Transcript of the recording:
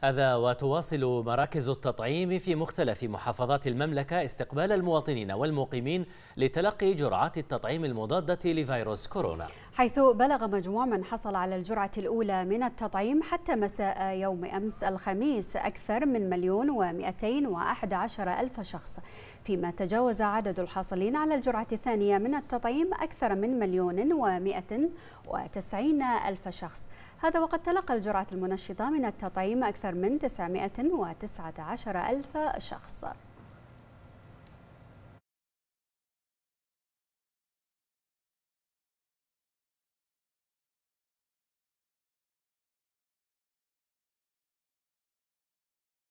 هذا وتواصل مراكز التطعيم في مختلف محافظات المملكة استقبال المواطنين والمقيمين لتلقي جرعات التطعيم المضادة لفيروس كورونا حيث بلغ مجموع من حصل على الجرعة الأولى من التطعيم حتى مساء يوم أمس الخميس أكثر من مليون ومئتين وأحد عشر ألف شخص فيما تجاوز عدد الحاصلين على الجرعة الثانية من التطعيم أكثر من مليون ومئة وتسعين ألف شخص هذا وقد تلقى الجرعة المنشطة من التطعيم أكثر أكثر من 919 ألف شخص